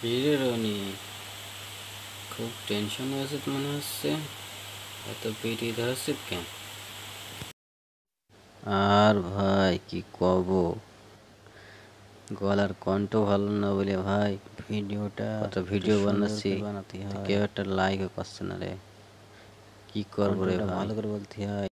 ফিরে রনি খুব টেনশন আছে মনে হচ্ছে এত পেটে ধরছে কেন আর ভাই কি কব গলার কণ্ঠ ভালো না বলে ভাই ভিডিওটা তো ভিডিও বানাচ্ছি কেউ একটা লাইক করছে না রে কি করবো রে ভালো করে বলতে হয়